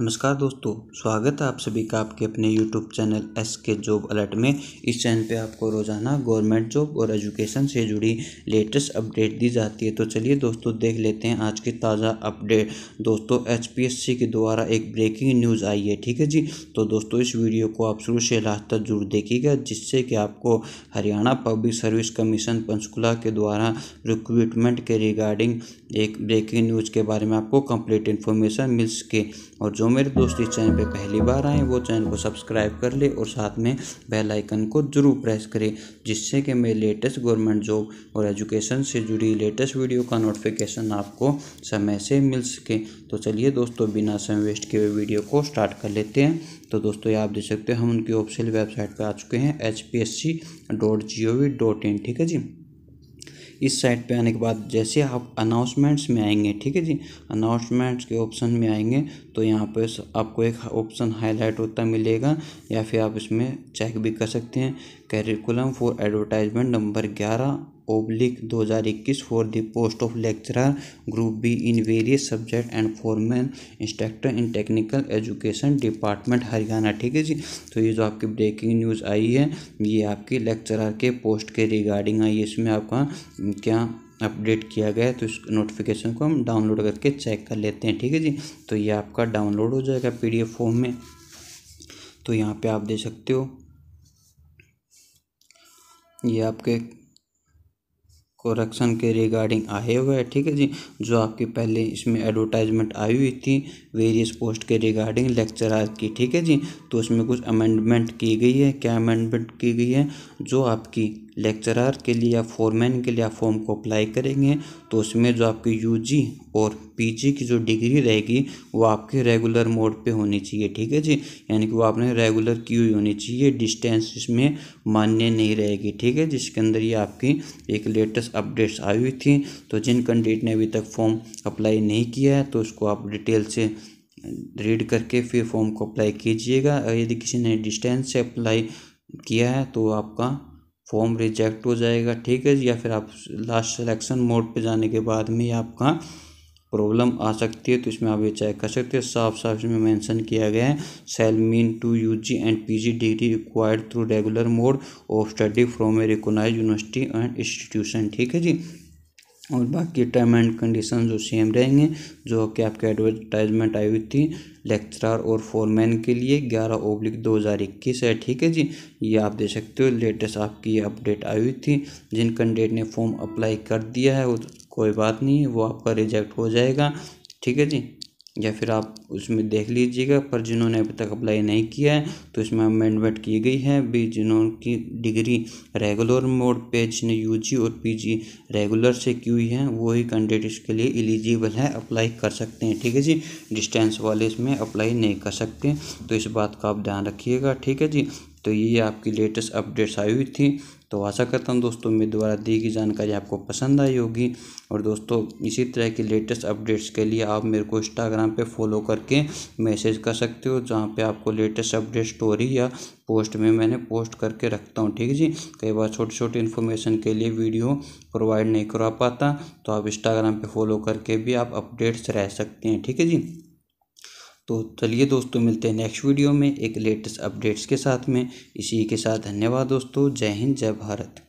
नमस्कार दोस्तों स्वागत है आप सभी का आपके अपने YouTube channel S K job alert में इस चैनल पे आपको रोज़ाना गवर्नमेंट जॉब और एजुकेशन से जुड़ी लेटेस्ट अपडेट दी जाती है तो चलिए दोस्तों देख लेते हैं आज की ताज़ा अपडेट दोस्तों एच के द्वारा एक ब्रेकिंग न्यूज़ आई है ठीक है जी तो दोस्तों इस वीडियो को आप शुरू से लास्ट तक जरूर देखिएगा जिससे कि आपको Haryana public service commission Panchkula के द्वारा रिक्रूटमेंट के रिगार्डिंग एक ब्रेकिंग न्यूज़ के बारे में आपको कंप्लीट इन्फॉर्मेशन मिल सके और जो मेरे दोस्त इस चैनल पे पहली बार आए वो चैनल को सब्सक्राइब कर ले और साथ में बेल आइकन को जरूर प्रेस करें जिससे कि मेरे लेटेस्ट गवर्नमेंट जॉब और एजुकेशन से जुड़ी लेटेस्ट वीडियो का नोटिफिकेशन आपको समय से मिल सके तो चलिए दोस्तों बिना समय वेस्ट किए वीडियो को स्टार्ट कर लेते हैं तो दोस्तों ये आप देख सकते हो हम उनकी ऑफिशियल वेबसाइट पर आ चुके हैं एच ठीक है जी इस साइट पे आने के बाद जैसे आप अनाउंसमेंट्स में आएंगे ठीक है जी अनाउंसमेंट्स के ऑप्शन में आएंगे तो यहाँ पे आपको एक ऑप्शन हाईलाइट होता मिलेगा या फिर आप इसमें चेक भी कर सकते हैं कैरिकुलम फॉर एडवर्टाइजमेंट नंबर ग्यारह oblique 2021 for the post of lecturer group B in various subject and foreman instructor in technical education department Haryana ठीक है जी तो ये जो आपकी ब्रेकिंग न्यूज़ आई है ये आपकी लेक्चरर के पोस्ट के रिगार्डिंग आई है इसमें आपका क्या अपडेट किया गया है तो इस नोटिफिकेशन को हम डाउनलोड करके चेक कर लेते हैं ठीक है जी तो ये आपका डाउनलोड हो जाएगा एफ फॉर्म में तो यहाँ पे आप दे सकते हो ये आपके करक्शन के रिगार्डिंग आए हुए हैं ठीक है जी जो आपकी पहले इसमें एडवर्टाइजमेंट आई हुई थी वेरियस पोस्ट के रिगार्डिंग लेक्चरार की ठीक है जी तो उसमें कुछ अमेंडमेंट की गई है क्या अमेंडमेंट की गई है जो आपकी लेक्चरार के लिए या फोरमैन के लिए आप फॉर्म को अप्लाई करेंगे तो उसमें जो आपकी यूजी और पीजी की जो डिग्री रहेगी वो आपके रेगुलर मोड पे होनी चाहिए ठीक है जी यानी कि वो आपने रेगुलर की हुई होनी चाहिए डिस्टेंस इसमें मान्य नहीं रहेगी ठीक है जिसके अंदर ये आपकी एक लेटेस्ट अपडेट्स आई हुई थी तो जिन कैंडिडेट ने अभी तक फॉर्म अप्लाई नहीं किया है तो उसको आप डिटेल से रीड करके फिर फॉर्म को अप्लाई कीजिएगा यदि किसी ने डिस्टेंस से अप्लाई किया है तो आपका फॉर्म रिजेक्ट हो जाएगा ठीक है या फिर आप लास्ट सिलेक्शन मोड पे जाने के बाद में आपका प्रॉब्लम आ सकती है तो इसमें आप ये चेक कर सकते हैं साफ साफ इसमें मेंशन किया गया है सेल मीन टू UG and PG degree required through regular mode of study from a recognise university and institution ठीक है जी और बाकी टर्म एंड कंडीशन जो सेम रहेंगे जो कि आपके एडवर्टाइजमेंट आई हुई थी लेक्चरर और फोरमैन के लिए ग्यारह ओब्लिक दो हज़ार इक्कीस है ठीक है जी ये आप दे सकते हो लेटेस्ट आपकी अपडेट आई हुई थी जिन कैंडिडेट ने फॉर्म अप्लाई कर दिया है वो कोई बात नहीं वो आपका रिजेक्ट हो जाएगा ठीक है जी या फिर आप उसमें देख लीजिएगा पर जिन्होंने अभी तक अप्लाई नहीं किया है तो इसमें अमेंडमेंट की गई है भी जिन्होंने की डिग्री रेगुलर मोड पे जिन्हें यू और पीजी रेगुलर से की हुई है वही कैंडिडेट इसके लिए एलिजिबल है अप्लाई कर सकते हैं ठीक है जी डिस्टेंस वाले इसमें अप्लाई नहीं कर सकते तो इस बात का आप ध्यान रखिएगा ठीक है जी तो ये आपकी लेटेस्ट अपडेट्स आई हुई थी तो आशा करता हूँ दोस्तों मेरे द्वारा दी गई जानकारी आपको पसंद आई होगी और दोस्तों इसी तरह की लेटेस्ट अपडेट्स के लिए आप मेरे को इंस्टाग्राम पे फॉलो करके मैसेज कर सकते हो जहाँ पे आपको लेटेस्ट अपडेट स्टोरी या पोस्ट में मैंने पोस्ट करके रखता हूँ ठीक है जी कई बार छोटी छोटी इन्फॉर्मेशन के लिए वीडियो प्रोवाइड नहीं करवा पाता तो आप इंस्टाग्राम पर फॉलो करके भी आप अपडेट्स रह सकते हैं ठीक है जी तो चलिए दोस्तों मिलते हैं नेक्स्ट वीडियो में एक लेटेस्ट अपडेट्स के साथ में इसी के साथ धन्यवाद दोस्तों जय हिंद जय भारत